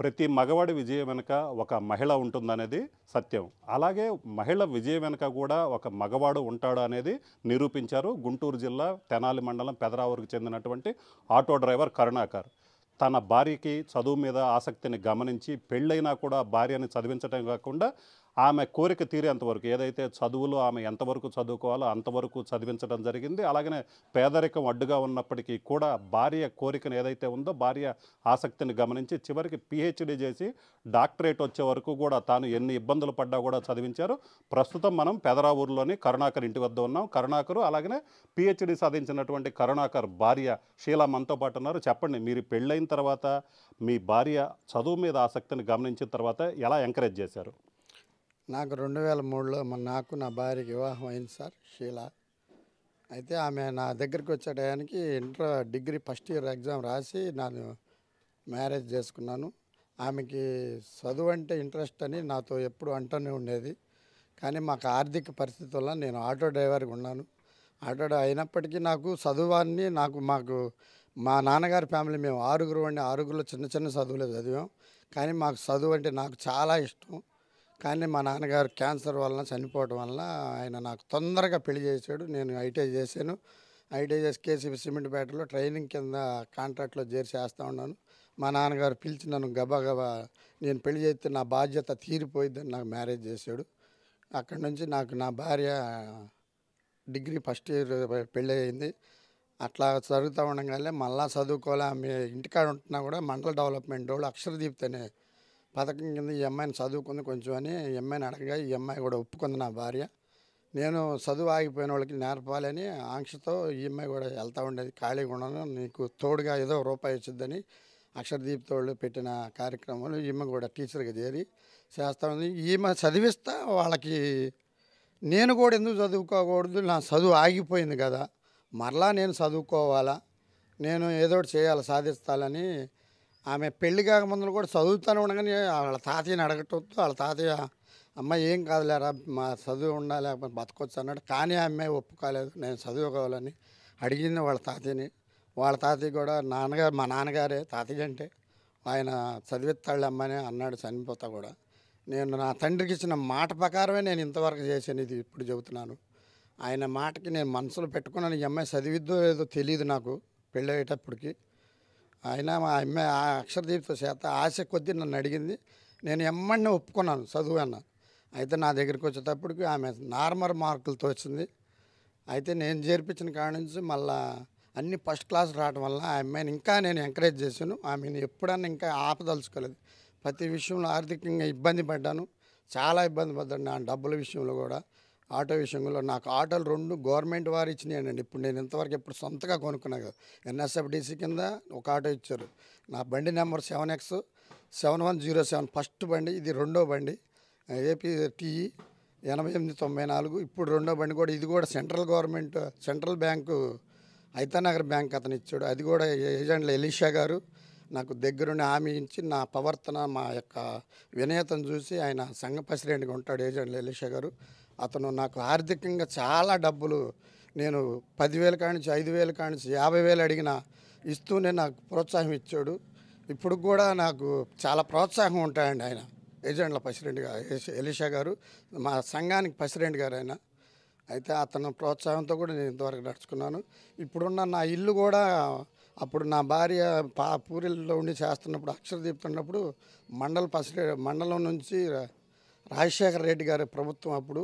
ప్రతి మగవాడి విజయం వెనుక ఒక మహిళ ఉంటుందనేది సత్యం అలాగే మహిళ విజయం వెనుక కూడా ఒక మగవాడు ఉంటాడు అనేది నిరూపించారు గుంటూరు జిల్లా తెనాలి మండలం పెదరావూరుకు చెందినటువంటి ఆటో డ్రైవర్ కరుణాకర్ తన భార్యకి చదువు మీద ఆసక్తిని గమనించి పెళ్ళైనా కూడా భార్యని చదివించడం కాకుండా ఆమె కోరిక తీరేంతవరకు ఏదైతే చదువులో ఆమె ఎంతవరకు చదువుకోవాలో అంతవరకు చదివించడం జరిగింది అలాగనే పేదరికం అడ్డుగా ఉన్నప్పటికీ కూడా భార్య కోరికను ఏదైతే ఉందో భార్య ఆసక్తిని గమనించి చివరికి పిహెచ్డి చేసి డాక్టరేట్ వచ్చే వరకు కూడా తాను ఎన్ని ఇబ్బందులు పడ్డా కూడా చదివించారు ప్రస్తుతం మనం పెదరావూరులోని కరుణాకర్ ఇంటి వద్ద ఉన్నాం కరుణాకరు అలాగనే పిహెచ్డి సాధించినటువంటి కరుణాకర్ భార్య షీలా మనతో పాటు ఉన్నారు చెప్పండి మీరు పెళ్ళైన తర్వాత మీ భార్య చదువు మీద ఆసక్తిని గమనించిన తర్వాత ఎలా ఎంకరేజ్ చేశారు నాకు రెండు వేల మూడులో నాకు నా భార్యకి వివాహం అయింది సార్ షీలా అయితే ఆమె నా దగ్గరికి వచ్చే టయానికి inter degree first year exam రాసి నన్ను మ్యారేజ్ చేసుకున్నాను ఆమెకి చదువు అంటే ఇంట్రెస్ట్ అని నాతో ఎప్పుడు అంటూనే ఉండేది కానీ మాకు ఆర్థిక పరిస్థితి వల్ల నేను ఆటో డ్రైవర్గా ఉన్నాను ఆటో అయినప్పటికీ నాకు చదువాన్ని నాకు మాకు మా నాన్నగారి ఫ్యామిలీ మేము ఆరుగురు అండి ఆరుగురులో చిన్న చిన్న చదువులే చదివాం కానీ మాకు చదువు అంటే నాకు చాలా ఇష్టం కానీ మా నాన్నగారు క్యాన్సర్ వలన చనిపోవడం వలన ఆయన నాకు తొందరగా పెళ్లి చేశాడు నేను ఐటీఐ చేశాను ఐటీఐ చేసి కేసీపీ సిమెంట్ బ్యాటరీలో ట్రైనింగ్ కింద కాంట్రాక్ట్లో చేరి చేస్తూ ఉన్నాను మా నాన్నగారు పిలిచి నన్ను గబా నేను పెళ్లి చేస్తే నా బాధ్యత తీరిపోయిందని నాకు మ్యారేజ్ చేశాడు అక్కడి నుంచి నాకు నా భార్య డిగ్రీ ఫస్ట్ ఇయర్ పెళ్ళి అయింది అట్లా చదువుతూ ఉండగానే మళ్ళీ చదువుకోవాలి ఆమె ఇంటికాడ ఉంటున్నా కూడా మండల డెవలప్మెంట్ వాళ్ళు అక్షరదీప్తనే పథకం కింద ఈ అమ్మాయిని చదువుకుంది కొంచెం అని ఈ అమ్మాయిని అడగగా ఈ అమ్మాయి కూడా ఒప్పుకుంది నా భార్య నేను చదువు ఆగిపోయిన వాళ్ళకి నేర్పాలని ఆంక్షతో ఈ అమ్మాయి కూడా వెళ్తూ ఉండేది ఖాళీగా ఉండను నీకు తోడుగా ఏదో రూపాయి వచ్చిందని అక్షరదీప్ తోడు పెట్టిన కార్యక్రమంలో ఈమె కూడా టీచర్గా చేరి చేస్తూ ఉంది ఈమె చదివిస్తా వాళ్ళకి నేను కూడా ఎందుకు చదువుకోకూడదు నా చదువు ఆగిపోయింది కదా మరలా నేను చదువుకోవాలా నేను ఏదో చేయాలి సాధిస్తాలని ఆమె పెళ్లి కాక ముందు కూడా చదువుతూనే ఉండగానే వాళ్ళ తాతయ్యని అడగటంతో వాళ్ళ తాతయ్య అమ్మ ఏం కాదులేరా మా చదువు ఉండాలి లేకపోతే బతకొచ్చు అన్నాడు కానీ ఆ అమ్మాయి ఒప్పుకోలేదు నేను చదువుకోవాలని అడిగింది వాళ్ళ తాతయ్యని వాళ్ళ తాతయ్య కూడా నాన్నగారు మా నాన్నగారే తాతయ్య అంటే ఆయన చదివిస్తాళ్ళ అమ్మని అన్నాడు చనిపోతా కూడా నేను నా తండ్రికి ఇచ్చిన మాట ప్రకారమే నేను ఇంతవరకు చేశాను ఇది ఇప్పుడు చెబుతున్నాను ఆయన మాటకి నేను మనసులో పెట్టుకున్నాను ఈ అమ్మాయి చదివిద్దో లేదో తెలియదు నాకు పెళ్ళి అయ్యేటప్పటికి ఆయన మా అమ్మాయి ఆ అక్షరదీప్త చేత ఆశ కొద్ది నన్ను అడిగింది నేను ఎమ్మడిని ఒప్పుకున్నాను చదువు అన్న అయితే నా దగ్గరికి వచ్చేటప్పటికి ఆమె నార్మల్ మార్కులతో వచ్చింది అయితే నేను చేర్పించిన కాడ నుంచి మళ్ళా అన్ని ఫస్ట్ క్లాస్ రావడం వల్ల ఆ అమ్మాయిని ఇంకా నేను ఎంకరేజ్ చేశాను ఆమెను ఎప్పుడన్నా ఇంకా ఆపదలుచుకోలేదు ప్రతి విషయంలో ఆర్థికంగా ఇబ్బంది పడ్డాను చాలా ఇబ్బంది పడ్డాను ఆ డబ్బుల విషయంలో కూడా ఆటో విషయంలో నాకు ఆటోలు రెండు గవర్నమెంట్ వారు ఇచ్చినాయండి ఇప్పుడు నేను ఇంతవరకు ఎప్పుడు సొంతగా కొనుక్కున్నా కదా ఎన్ఎస్ఎఫ్డిసి కింద ఒక ఆటో ఇచ్చారు నా బండి number seven X seven one zero seven first బండి ఇది రెండో బండి ఏపీ టీఈ ఎనభై ఎనిమిది తొంభై నాలుగు ఇప్పుడు రెండో బండి కూడా ఇది కూడా central government central bank Aithanagar bank అతను ఇచ్చాడు అది కూడా ఏజెంట్లు ఎలీషా గారు నాకు దగ్గరుండి హామీ ఇచ్చి నా ప్రవర్తన మా యొక్క వినయతను చూసి ఆయన సంఘ ప్రెసిడెంట్గా ఉంటాడు ఏజెంట్లు ఎలీషా గారు అతను నాకు ఆర్థికంగా చాలా డబ్బులు నేను పదివేల కానించి ఐదు వేల కానించి యాభై వేలు అడిగిన ఇస్తూనే నాకు ప్రోత్సాహం ఇచ్చాడు ఇప్పుడు కూడా నాకు చాలా ప్రోత్సాహం ఉంటాయండి ఆయన ఏజెంట్ల ప్రెసిడెంట్ గారు ఎలిషా గారు మా సంఘానికి ప్రెసిడెంట్ గారు ఆయన అయితే అతను ప్రోత్సాహంతో కూడా నేను ఇంతవరకు నడుచుకున్నాను ఇప్పుడున్న నా ఇల్లు కూడా అప్పుడు నా భార్య పా పూరిలో ఉండి చేస్తున్నప్పుడు అక్షర దీప్తున్నప్పుడు మండల ప్రెసిడెంట్ మండలం నుంచి రాజశేఖర రెడ్డి గారి ప్రభుత్వం అప్పుడు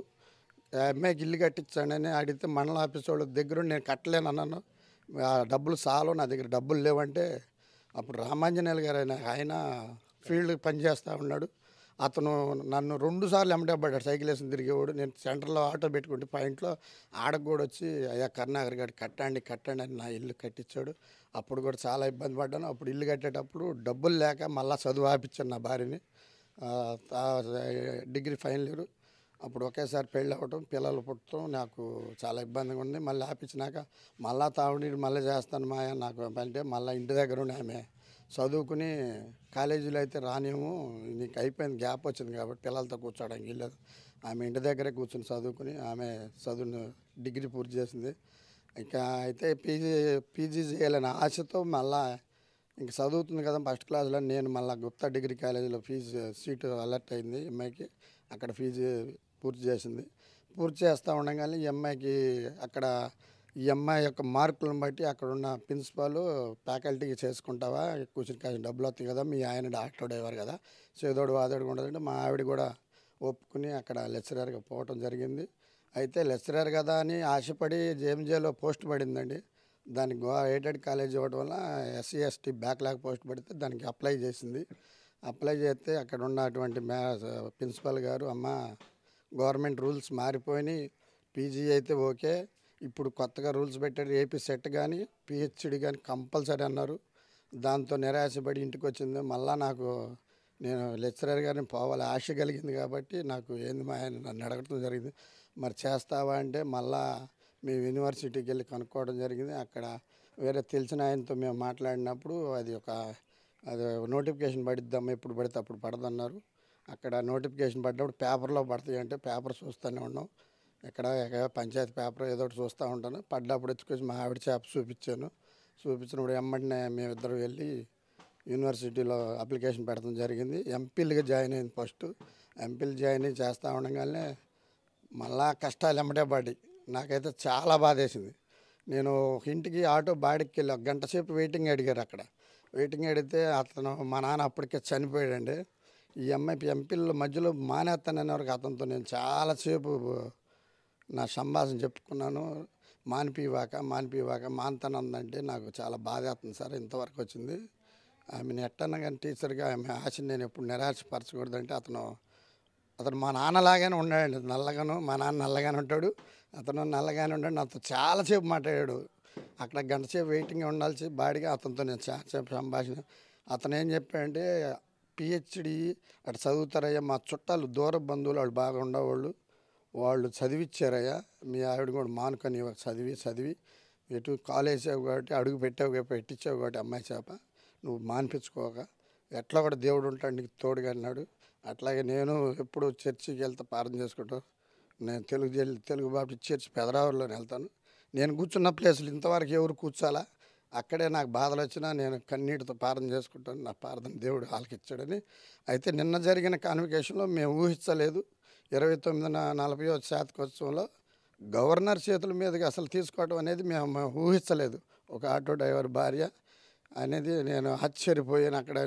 అమ్మాయికి ఇల్లు కట్టించాడని అడిగితే మండల ఆఫీస్ వాళ్ళ దగ్గర నేను కట్టలేను అన్నాను ఆ డబ్బులు చాలు నా దగ్గర డబ్బులు లేవంటే అప్పుడు రామాంజనేయులు గారు ఆయన ఆయన ఫీల్డ్ పనిచేస్తూ ఉన్నాడు అతను నన్ను రెండు సార్లు ఎమ్మడబడ్డాడు సైకిల్ వేసి తిరిగేవాడు నేను సెంటర్లో ఆటో పెట్టుకుంటే పాయింట్లో ఆడకు కూడా వచ్చి అయ్యా కర్ణాగర్ గారు కట్టండి కట్టండి అని నా ఇల్లు కట్టించాడు అప్పుడు కూడా చాలా ఇబ్బంది పడ్డాను అప్పుడు ఇల్లు కట్టేటప్పుడు డబ్బులు లేక మళ్ళీ చదువు ఆపించాను నా భార్యని డిగ్రీ ఫైనల్ ఇయర్ అప్పుడు ఒకేసారి పెళ్ళి అవ్వటం పిల్లలు పుట్టడం నాకు చాలా ఇబ్బందిగా ఉంది మళ్ళీ ఆపించినాక మళ్ళా తాగునీరు మళ్ళీ చేస్తాను మాయ నాకు అంటే మళ్ళీ ఇంటి దగ్గర ఉండి ఆమె చదువుకుని కాలేజీలో అయితే రానేము నీకు అయిపోయింది గ్యాప్ వచ్చింది కాబట్టి పిల్లలతో కూర్చోడానికి వీళ్ళదు ఆమె ఇంటి దగ్గరే కూర్చొని చదువుకుని ఆమె చదువును డిగ్రీ పూర్తి చేసింది ఇంకా అయితే పీజీ పీజీ చేయాలనే ఆశతో మళ్ళా ఇంక చదువుతుంది కదా ఫస్ట్ క్లాస్లో నేను మళ్ళీ గుప్తా డిగ్రీ కాలేజీలో ఫీజు సీటు అలర్ట్ అయింది అమ్మాయికి అక్కడ ఫీజు పూర్తి చేసింది పూర్తి చేస్తూ ఉండగానే ఈ అమ్మాయికి అక్కడ ఈ అమ్మాయి యొక్క మార్కులను బట్టి అక్కడ ఉన్న ప్రిన్సిపాల్ ఫ్యాకల్టీకి చేసుకుంటావా కూర్చుని కాసిన డబ్బులు వస్తాయి కదా మీ ఆయన డాక్టర్ అయ్యేవారు కదా సో ఏదోడు వాదోడు ఉండదంటే మా ఆవిడ కూడా ఒప్పుకుని అక్కడ లెక్చరర్గా పోవటం జరిగింది అయితే లెక్చరర్ కదా అని ఆశపడి జేఎంజేలో పోస్ట్ పడిందండి దానికి గోవా ఎయిటెడ్ కాలేజ్ ఇవ్వడం వల్ల ఎస్సీ ఎస్టీ బ్యాక్లాగ్ పోస్ట్ పడితే దానికి అప్లై చేసింది అప్లై చేస్తే అక్కడ ఉన్నటువంటి మ్యా ప్రిన్సిపల్ గారు అమ్మ గవర్నమెంట్ రూల్స్ మారిపోయినాయి పీజీ అయితే ఓకే ఇప్పుడు కొత్తగా రూల్స్ పెట్టారు ఏపీ సెట్ కానీ పిహెచ్డి కానీ కంపల్సరీ అన్నారు దాంతో నిరాశపడి ఇంటికి వచ్చింది మళ్ళీ నాకు నేను లెక్చరర్ గారిని పోవాలి ఆశ కలిగింది కాబట్టి నాకు ఏంది మా ఆయన నన్ను అడగటం జరిగింది మరి చేస్తావా అంటే మళ్ళా మేము యూనివర్సిటీకి వెళ్ళి కనుక్కోవడం జరిగింది అక్కడ వేరే తెలిసిన ఆయనతో మేము మాట్లాడినప్పుడు అది ఒక అది నోటిఫికేషన్ పడిద్దాం ఎప్పుడు పడితే అప్పుడు పడదన్నారు అక్కడ నోటిఫికేషన్ పడ్డప్పుడు పేపర్లో పడతాయి అంటే పేపర్ చూస్తూనే ఉన్నాం ఇక్కడ పంచాయతీ పేపర్ ఏదో ఒకటి చూస్తూ ఉంటాను పడ్డప్పుడు వచ్చి మా ఆవిడ చేప చూపించాను చూపించినప్పుడు వెంబడినే మేమిద్దరం వెళ్ళి యూనివర్సిటీలో అప్లికేషన్ పెడతాం జరిగింది ఎంపీలుగా జాయిన్ అయింది ఫస్ట్ ఎంపీలు జాయిన్ అయ్యి చేస్తూ ఉండగానే మళ్ళా కష్టాలు ఎమ్మటే పడి నాకైతే చాలా బాధేసింది నేను ఇంటికి ఆటో బాడికి వెళ్ళా గంట సేపు వెయిటింగ్ అడిగారు అక్కడ వెయిటింగ్ అడిగితే అతను మా నాన్న అప్పటికే చనిపోయాడండి ఈ అమ్మాయి ఎంపీల మధ్యలో మానేస్తాననే వరకు అతనితో నేను చాలాసేపు నా సంభాషణ చెప్పుకున్నాను మానిపివాక మానిపివాక ఉందంటే నాకు చాలా బాధేస్తుంది సార్ ఇంతవరకు వచ్చింది ఆమెను ఎట్టన్నా కానీ టీచర్గా ఆమె ఆశని నేను ఎప్పుడు నిరాశపరచకూడదంటే అతను అతను మా నాన్నలాగానే ఉన్నాడు నల్లగాను మా నాన్న నల్లగానే ఉంటాడు అతను నల్లగానే ఉంటాడు నాతో చాలాసేపు మాట్లాడాడు అక్కడ గంట సేపు వెయిటింగ్ ఉండాల్సి బాడిగా అతనితో నేను చాలాసేపు సంభాషణ అతను ఏం చెప్పాడంటే పిహెచ్డి అటు చదువుతారయ్యా మా చుట్టాలు దూర బంధువులు వాళ్ళు బాగా ఉండేవాళ్ళు వాళ్ళు చదివిచ్చారయ్యా మీ ఆవిడ కూడా మానుకొని చదివి చదివి ఎటు కాలేజ్ కాబట్టి అడుగు పెట్టావు పెట్టించావు కాబట్టి అమ్మాయి చేప నువ్వు మానిపించుకోక ఎట్లా కూడా దేవుడు ఉంటాడు నీకు తోడుగా అన్నాడు అట్లాగే నేను ఎప్పుడు చర్చికి వెళ్తా ప్రార్థన చేసుకుంటాం నేను తెలుగు తెలుగు బాబు చర్చి పెదరావులోనే వెళ్తాను నేను కూర్చున్న ప్లేసులు ఇంతవరకు ఎవరు కూర్చోాలా అక్కడే నాకు బాధలు వచ్చినా నేను కన్నీటితో ప్రార్థన చేసుకుంటాను నా ప్రార్థన దేవుడు ఆలకిచ్చాడని అయితే నిన్న జరిగిన కాన్వికేషన్లో మేము ఊహించలేదు ఇరవై తొమ్మిదిన నలభై శాతకోత్సవంలో గవర్నర్ చేతుల మీదకి అసలు తీసుకోవడం అనేది మేము ఊహించలేదు ఒక ఆటో డ్రైవర్ భార్య అనేది నేను ఆశ్చర్యపోయాను అక్కడ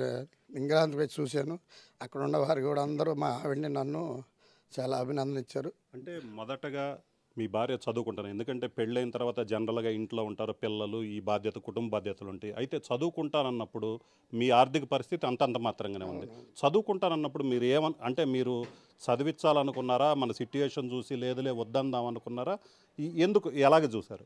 ఇంగ్లాండ్ వచ్చి చూశాను అక్కడ ఉన్న వారు కూడా అందరూ మా ఆవిడని నన్ను చాలా అభినందించారు అంటే మొదటగా మీ భార్య చదువుకుంటాను ఎందుకంటే పెళ్ళైన తర్వాత జనరల్గా ఇంట్లో ఉంటారు పిల్లలు ఈ బాధ్యత కుటుంబ బాధ్యతలు ఉంటాయి అయితే చదువుకుంటానన్నప్పుడు మీ ఆర్థిక పరిస్థితి అంతంత మాత్రంగానే ఉంది చదువుకుంటానన్నప్పుడు మీరు ఏమన్ అంటే మీరు చదివించాలనుకున్నారా మన సిట్యుయేషన్ చూసి లేదులే వద్దందాం అనుకున్నారా ఎందుకు ఎలాగ చూశారు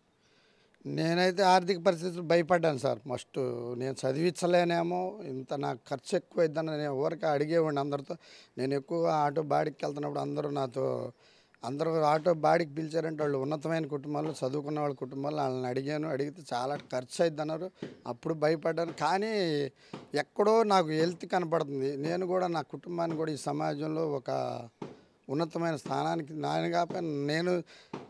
నేనైతే ఆర్థిక పరిస్థితులు భయపడ్డాను సార్ మస్ట్ నేను చదివించలేనేమో ఇంత నాకు ఖర్చు ఎక్కువ అవుతుందని నేను ఎవరికి అడిగేవాడిని అందరితో నేను ఎక్కువ ఆటో బాడికి వెళ్తున్నప్పుడు అందరూ నాతో అందరూ ఆటో బాడీకి పిలిచారంటే వాళ్ళు ఉన్నతమైన కుటుంబాలు చదువుకున్న వాళ్ళ కుటుంబాలు వాళ్ళని అడిగాను అడిగితే చాలా ఖర్చు అవుతుంది అన్నారు అప్పుడు భయపడ్డాను కానీ ఎక్కడో నాకు హెల్త్ కనపడుతుంది నేను కూడా నా కుటుంబాన్ని కూడా ఈ సమాజంలో ఒక ఉన్నతమైన స్థానానికి నాయన కాపా నేను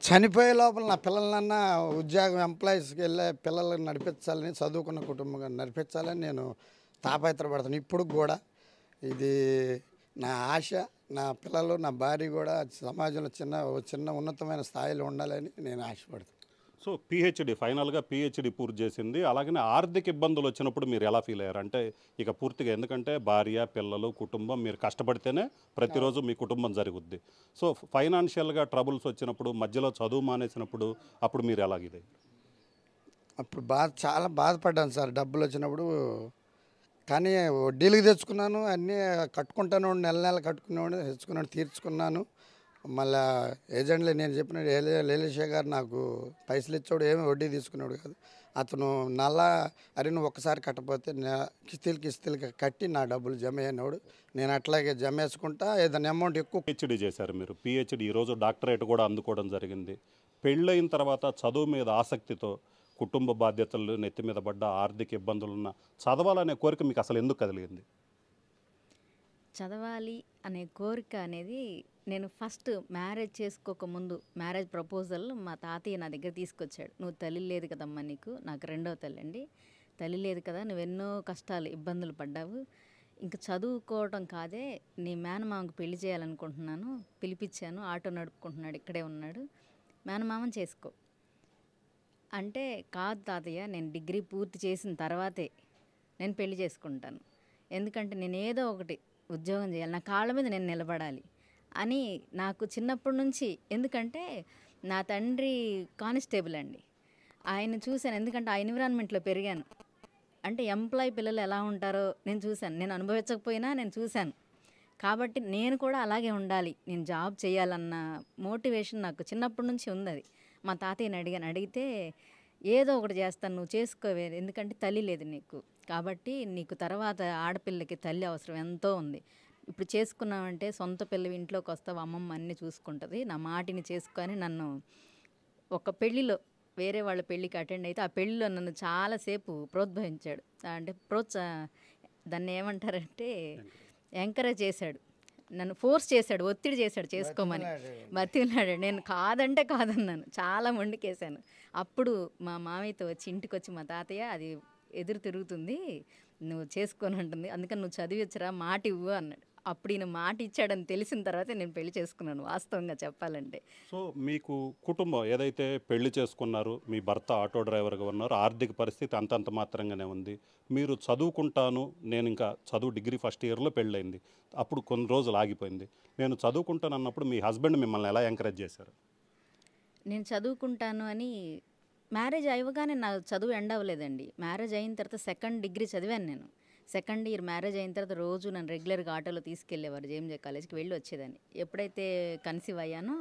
చనిపోయే లోపల నా పిల్లలన్నా ఉద్యోగం ఎంప్లాయీస్కి వెళ్ళే పిల్లలకు నడిపించాలని చదువుకున్న కుటుంబం నడిపించాలని నేను తాపత్రపడతాను ఇప్పుడు కూడా ఇది నా ఆశ నా పిల్లలు నా భార్య కూడా సమాజంలో చిన్న చిన్న ఉన్నతమైన స్థాయిలో ఉండాలని నేను ఆశపడతాను సో పిహెచ్డి ఫైనల్గా పిహెచ్డి పూర్తి చేసింది అలాగనే ఆర్థిక ఇబ్బందులు వచ్చినప్పుడు మీరు ఎలా ఫీల్ అయ్యారు అంటే ఇక పూర్తిగా ఎందుకంటే భార్య పిల్లలు కుటుంబం మీరు కష్టపడితేనే ప్రతిరోజు మీ కుటుంబం జరుగుద్ది సో ఫైనాన్షియల్గా ట్రబుల్స్ వచ్చినప్పుడు మధ్యలో చదువు మానేసినప్పుడు అప్పుడు మీరు ఎలాగిదే అప్పుడు బాధ చాలా బాధపడ్డాను సార్ డబ్బులు వచ్చినప్పుడు కానీ వడ్డీలకు తెచ్చుకున్నాను అన్నీ కట్టుకుంటాను నెల నెల కట్టుకున్నాను తెచ్చుకున్నాను తీర్చుకున్నాను మళ్ళా ఏజెంట్లే నేను చెప్పిన లేలేషా గారు నాకు పైసలు ఇచ్చాడు ఏమి వడ్డీ తీసుకున్నాడు కాదు అతను నల్లా అరే నువ్వు ఒక్కసారి కట్టపోతే కిస్తీలు కిస్తీలు కట్టి నా డబ్బులు జమ అయినాడు నేను అట్లాగే జమ వేసుకుంటా ఏదైనా అమౌంట్ ఎక్కువ పిహెచ్డీ చేశారు మీరు పిహెచ్డీ ఈరోజు డాక్టరేట్ కూడా అందుకోవడం జరిగింది పెళ్ళైన తర్వాత చదువు మీద ఆసక్తితో కుటుంబ బాధ్యతలు నెత్తి మీద పడ్డ ఆర్థిక ఇబ్బందులున్న చదవాలనే కోరిక మీకు అసలు ఎందుకు కదిలింది చదవాలి అనే కోరిక అనేది నేను ఫస్ట్ మ్యారేజ్ చేసుకోకముందు మ్యారేజ్ ప్రపోజల్ మా తాతయ్య నా దగ్గర తీసుకొచ్చాడు నువ్వు తల్లి లేదు కదమ్మా నీకు నాకు రెండవ తల్లి అండి తల్లి లేదు కదా నువ్వెన్నో కష్టాలు ఇబ్బందులు పడ్డావు ఇంకా చదువుకోవటం కాదే నీ మేనమామకు పెళ్లి చేయాలనుకుంటున్నాను పిలిపించాను ఆటో నడుపుకుంటున్నాడు ఇక్కడే ఉన్నాడు మేనమామని చేసుకో అంటే కాదు తాతయ్య నేను డిగ్రీ పూర్తి చేసిన తర్వాతే నేను పెళ్లి చేసుకుంటాను ఎందుకంటే నేను ఏదో ఒకటి ఉద్యోగం చేయాలి నా కాళ్ళ మీద నేను నిలబడాలి అని నాకు చిన్నప్పటి నుంచి ఎందుకంటే నా తండ్రి కానిస్టేబుల్ అండి ఆయన చూశాను ఎందుకంటే ఆ ఎన్విరాన్మెంట్లో పెరిగాను అంటే ఎంప్లాయ్ పిల్లలు ఎలా ఉంటారో నేను చూశాను నేను అనుభవించకపోయినా నేను చూశాను కాబట్టి నేను కూడా అలాగే ఉండాలి నేను జాబ్ చేయాలన్న మోటివేషన్ నాకు చిన్నప్పటి నుంచి ఉంది అది మా తాతయ్యని అడిగాను అడిగితే ఏదో ఒకటి చేస్తాను నువ్వు చేసుకోవే ఎందుకంటే తల్లి లేదు నీకు కాబట్టి నీకు తర్వాత ఆడపిల్లకి తల్లి అవసరం ఎంతో ఉంది ఇప్పుడు చేసుకున్నామంటే సొంత పిల్లవి ఇంట్లోకి వస్తావు అమ్మమ్మ అన్నీ చూసుకుంటుంది నా మాటిని చేసుకొని నన్ను ఒక పెళ్ళిలో వేరే వాళ్ళ పెళ్ళికి అటెండ్ అయితే ఆ పెళ్ళిలో నన్ను చాలాసేపు ప్రోత్సహించాడు అంటే ప్రోత్సా దాన్ని ఏమంటారంటే ఎంకరేజ్ చేశాడు నన్ను ఫోర్స్ చేశాడు ఒత్తిడి చేశాడు చేసుకోమని ఉన్నాడు నేను కాదంటే కాదన్నాను చాలా మొండికేశాను అప్పుడు మా మామయ్యతో వచ్చి ఇంటికి వచ్చి మా తాతయ్య అది ఎదురు తిరుగుతుంది నువ్వు చేసుకొని ఉంటుంది అందుకని నువ్వు చదివచ్చురా మాట ఇవ్వు అన్నాడు అప్పుడు ఈయన మాట ఇచ్చాడని తెలిసిన తర్వాత నేను పెళ్లి చేసుకున్నాను వాస్తవంగా చెప్పాలంటే సో మీకు కుటుంబం ఏదైతే పెళ్లి చేసుకున్నారు మీ భర్త ఆటో డ్రైవర్గా ఉన్నారు ఆర్థిక పరిస్థితి అంతంత మాత్రంగానే ఉంది మీరు చదువుకుంటాను నేను ఇంకా చదువు డిగ్రీ ఫస్ట్ ఇయర్లో పెళ్ళైంది అప్పుడు కొన్ని రోజులు ఆగిపోయింది నేను చదువుకుంటాను అన్నప్పుడు మీ హస్బెండ్ మిమ్మల్ని ఎలా ఎంకరేజ్ చేశారు నేను చదువుకుంటాను అని మ్యారేజ్ అవ్వగానే నా చదువు ఎండ్ అవ్వలేదండి మ్యారేజ్ అయిన తర్వాత సెకండ్ డిగ్రీ చదివాను నేను సెకండ్ ఇయర్ మ్యారేజ్ అయిన తర్వాత రోజు నన్ను రెగ్యులర్గా ఆటోలో తీసుకెళ్లేవారు జేఎంజే కాలేజ్కి వెళ్ళి వచ్చేదాన్ని ఎప్పుడైతే కన్సీవ్ అయ్యానో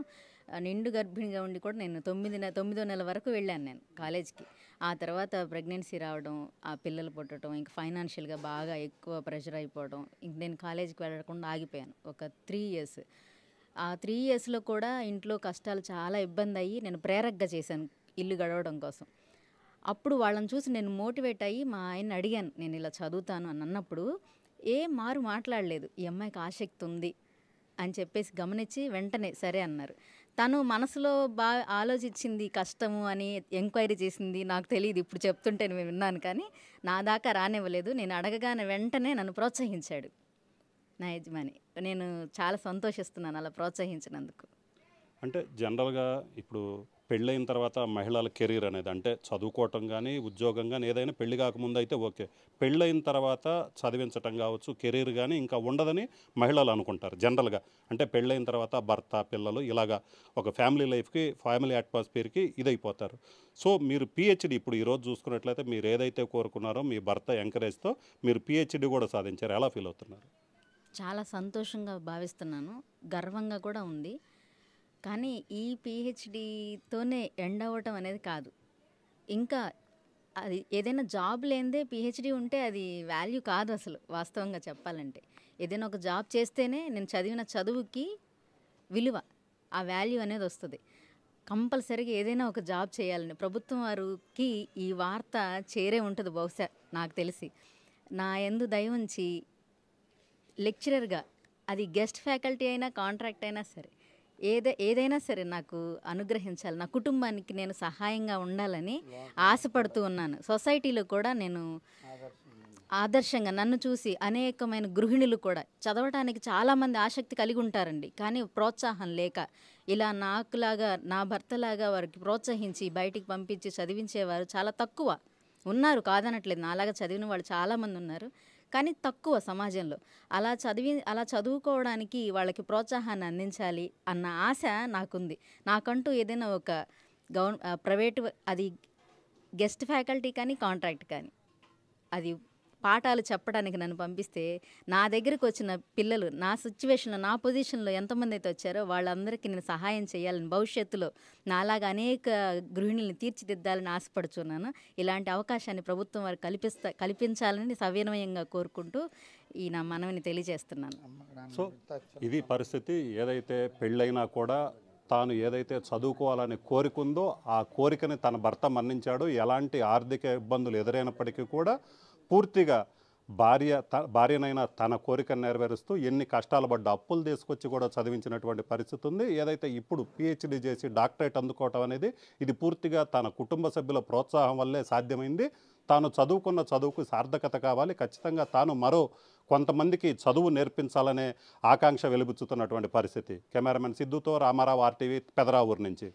నిండు గర్భిణిగా ఉండి కూడా నేను తొమ్మిది తొమ్మిదో నెల వరకు వెళ్ళాను నేను కాలేజ్కి ఆ తర్వాత ప్రెగ్నెన్సీ రావడం ఆ పిల్లలు పుట్టడం ఇంకా ఫైనాన్షియల్గా బాగా ఎక్కువ ప్రెషర్ అయిపోవడం ఇంక నేను కాలేజీకి వెళ్ళకుండా ఆగిపోయాను ఒక త్రీ ఇయర్స్ ఆ త్రీ ఇయర్స్లో కూడా ఇంట్లో కష్టాలు చాలా ఇబ్బంది అయ్యి నేను ప్రేరగ్గా చేశాను ఇల్లు గడవడం కోసం అప్పుడు వాళ్ళని చూసి నేను మోటివేట్ అయ్యి మా ఆయన అడిగాను నేను ఇలా చదువుతాను అని అన్నప్పుడు ఏ మారు మాట్లాడలేదు ఈ అమ్మాయికి ఆసక్తి ఉంది అని చెప్పేసి గమనించి వెంటనే సరే అన్నారు తను మనసులో బాగా ఆలోచించింది కష్టము అని ఎంక్వైరీ చేసింది నాకు తెలియదు ఇప్పుడు చెప్తుంటే నేను విన్నాను కానీ నా దాకా రానివ్వలేదు నేను అడగగానే వెంటనే నన్ను ప్రోత్సహించాడు నా యజమాని నేను చాలా సంతోషిస్తున్నాను అలా ప్రోత్సహించినందుకు అంటే జనరల్గా ఇప్పుడు పెళ్ళైన తర్వాత మహిళల కెరీర్ అనేది అంటే చదువుకోవటం కానీ ఉద్యోగం కానీ ఏదైనా పెళ్లి కాకముందు అయితే ఓకే పెళ్ళైన తర్వాత చదివించటం కావచ్చు కెరీర్ కానీ ఇంకా ఉండదని మహిళలు అనుకుంటారు జనరల్గా అంటే పెళ్ళైన తర్వాత భర్త పిల్లలు ఇలాగా ఒక ఫ్యామిలీ లైఫ్కి ఫ్యామిలీ అట్మాస్ఫియర్కి ఇదైపోతారు సో మీరు పిహెచ్డి ఇప్పుడు ఈరోజు చూసుకున్నట్లయితే మీరు ఏదైతే కోరుకున్నారో మీ భర్త ఎంకరేజ్తో మీరు పిహెచ్డి కూడా సాధించారు ఎలా ఫీల్ అవుతున్నారు చాలా సంతోషంగా భావిస్తున్నాను గర్వంగా కూడా ఉంది కానీ ఈ పిహెచ్డితోనే ఎండ్ అవ్వటం అనేది కాదు ఇంకా అది ఏదైనా జాబ్ లేనిదే పిహెచ్డి ఉంటే అది వాల్యూ కాదు అసలు వాస్తవంగా చెప్పాలంటే ఏదైనా ఒక జాబ్ చేస్తేనే నేను చదివిన చదువుకి విలువ ఆ వాల్యూ అనేది వస్తుంది కంపల్సరీగా ఏదైనా ఒక జాబ్ చేయాలని ప్రభుత్వం వారికి ఈ వార్త చేరే ఉంటుంది బహుశా నాకు తెలిసి నా ఎందు దయ ఉంచి లెక్చరర్గా అది గెస్ట్ ఫ్యాకల్టీ అయినా కాంట్రాక్ట్ అయినా సరే ఏదే ఏదైనా సరే నాకు అనుగ్రహించాలి నా కుటుంబానికి నేను సహాయంగా ఉండాలని ఆశపడుతూ ఉన్నాను సొసైటీలో కూడా నేను ఆదర్శంగా నన్ను చూసి అనేకమైన గృహిణులు కూడా చదవటానికి చాలామంది ఆసక్తి కలిగి ఉంటారండి కానీ ప్రోత్సాహం లేక ఇలా నాకులాగా నా భర్తలాగా వారికి ప్రోత్సహించి బయటికి పంపించి చదివించేవారు చాలా తక్కువ ఉన్నారు కాదనట్లేదు నాలాగా చదివిన వాళ్ళు చాలామంది ఉన్నారు కానీ తక్కువ సమాజంలో అలా చదివి అలా చదువుకోవడానికి వాళ్ళకి ప్రోత్సాహాన్ని అందించాలి అన్న ఆశ నాకుంది నాకంటూ ఏదైనా ఒక గవర్ ప్రైవేటు అది గెస్ట్ ఫ్యాకల్టీ కానీ కాంట్రాక్ట్ కానీ అది పాఠాలు చెప్పడానికి నన్ను పంపిస్తే నా దగ్గరకు వచ్చిన పిల్లలు నా సిచ్యువేషన్లో నా పొజిషన్లో ఎంతమంది అయితే వచ్చారో వాళ్ళందరికీ నేను సహాయం చేయాలని భవిష్యత్తులో నాలాగా అనేక గృహిణుల్ని తీర్చిదిద్దాలని ఆశపడుచున్నాను ఇలాంటి అవకాశాన్ని ప్రభుత్వం వారు కల్పిస్తా కల్పించాలని సవినయంగా కోరుకుంటూ ఈ నా మనవిని తెలియజేస్తున్నాను సో ఇది పరిస్థితి ఏదైతే పెళ్ళైనా కూడా తాను ఏదైతే చదువుకోవాలని కోరికుందో ఆ కోరికని తన భర్త మన్నించాడు ఎలాంటి ఆర్థిక ఇబ్బందులు ఎదురైనప్పటికీ కూడా పూర్తిగా భార్య భార్యనైనా తన కోరికను నెరవేరుస్తూ ఎన్ని కష్టాలు పడ్డ అప్పులు తీసుకొచ్చి కూడా చదివించినటువంటి పరిస్థితి ఉంది ఏదైతే ఇప్పుడు పిహెచ్డి చేసి డాక్టరేట్ అందుకోవటం అనేది ఇది పూర్తిగా తన కుటుంబ సభ్యుల ప్రోత్సాహం వల్లే సాధ్యమైంది తాను చదువుకున్న చదువుకు సార్థకత కావాలి ఖచ్చితంగా తాను మరో కొంతమందికి చదువు నేర్పించాలనే ఆకాంక్ష వెలుబుచ్చుతున్నటువంటి పరిస్థితి కెమెరామెన్ సిద్ధుతో రామారావు ఆర్టీవీ పెదరావూరు నుంచి